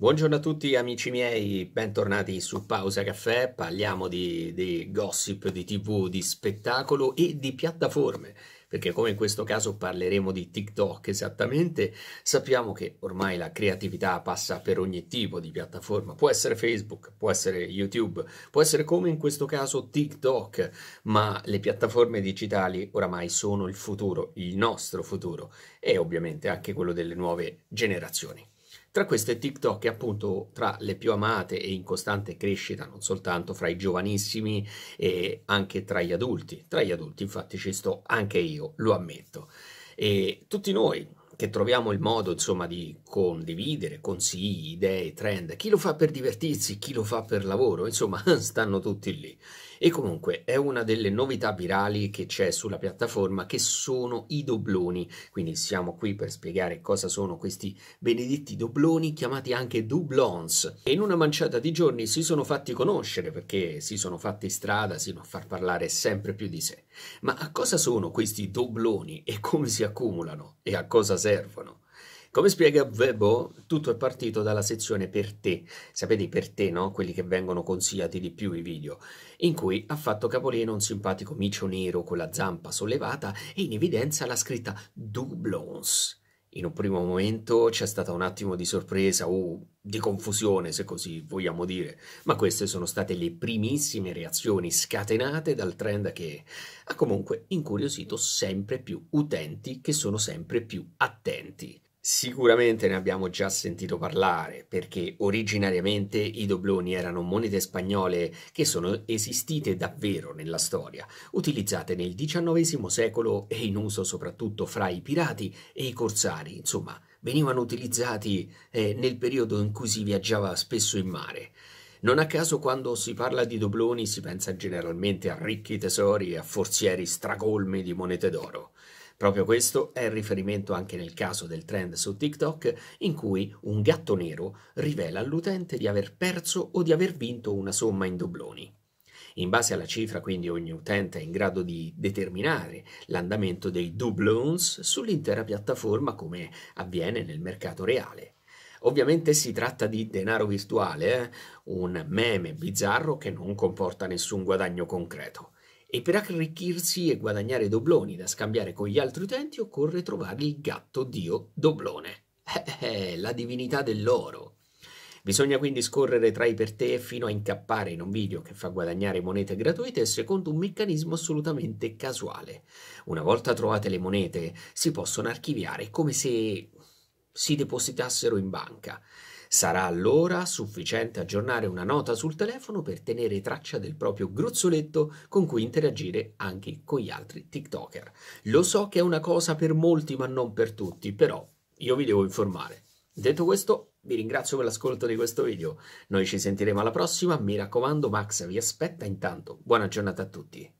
Buongiorno a tutti amici miei, bentornati su Pausa Caffè, parliamo di, di, gossip, di tv, di spettacolo e di piattaforme, perché come in questo caso parleremo di TikTok esattamente, sappiamo che ormai la creatività passa per ogni tipo di piattaforma, può essere Facebook, può essere YouTube, può essere come in questo caso TikTok, ma le piattaforme digitali oramai sono il futuro, il nostro futuro e ovviamente anche quello delle nuove generazioni. Tra queste TikTok è appunto tra le più amate e in costante crescita non soltanto fra i giovanissimi e anche tra gli adulti. Tra gli adulti infatti ci sto anche io, lo ammetto. E tutti noi, che troviamo il modo insomma di condividere consigli, idee, trend, chi lo fa per divertirsi, chi lo fa per lavoro, insomma stanno tutti lì. E comunque è una delle novità virali che c'è sulla piattaforma che sono i dobloni, quindi siamo qui per spiegare cosa sono questi benedetti dobloni chiamati anche doublons e in una manciata di giorni si sono fatti conoscere perché si sono fatti strada, si sono far parlare sempre più di sé. Ma a cosa sono questi dobloni e come si accumulano e a cosa servono? servono. Come spiega Webo, tutto è partito dalla sezione per te, sapete per te, no? Quelli che vengono consigliati di più i video, in cui ha fatto capolino un simpatico micio nero con la zampa sollevata e in evidenza la scritta Dublons in un primo momento c'è stata un attimo di sorpresa o di confusione, se così vogliamo dire, ma queste sono state le primissime reazioni scatenate dal trend che ha comunque incuriosito sempre più utenti che sono sempre più attenti. Sicuramente ne abbiamo già sentito parlare, perché originariamente i dobloni erano monete spagnole che sono esistite davvero nella storia, utilizzate nel XIX secolo e in uso soprattutto fra i pirati e i corsari, insomma, venivano utilizzati eh, nel periodo in cui si viaggiava spesso in mare. Non a caso quando si parla di dobloni si pensa generalmente a ricchi tesori e a forzieri stracolmi di monete d'oro. Proprio questo è il riferimento anche nel caso del trend su TikTok in cui un gatto nero rivela all'utente di aver perso o di aver vinto una somma in dobloni. In base alla cifra, quindi, ogni utente è in grado di determinare l'andamento dei doubloons sull'intera piattaforma come avviene nel mercato reale. Ovviamente si tratta di denaro virtuale, eh? un meme bizzarro che non comporta nessun guadagno concreto e per arricchirsi e guadagnare dobloni da scambiare con gli altri utenti occorre trovare il gatto dio doblone. Eh, eh, eh, la divinità dell'oro. Bisogna quindi scorrere tra i per te fino a incappare in un video che fa guadagnare monete gratuite secondo un meccanismo assolutamente casuale. Una volta trovate le monete si possono archiviare come se si depositassero in banca Sarà allora sufficiente aggiornare una nota sul telefono per tenere traccia del proprio gruzzoletto con cui interagire anche con gli altri TikToker. Lo so che è una cosa per molti ma non per tutti, però io vi devo informare. Detto questo, vi ringrazio per l'ascolto di questo video. Noi ci sentiremo alla prossima, mi raccomando Max vi aspetta intanto. Buona giornata a tutti.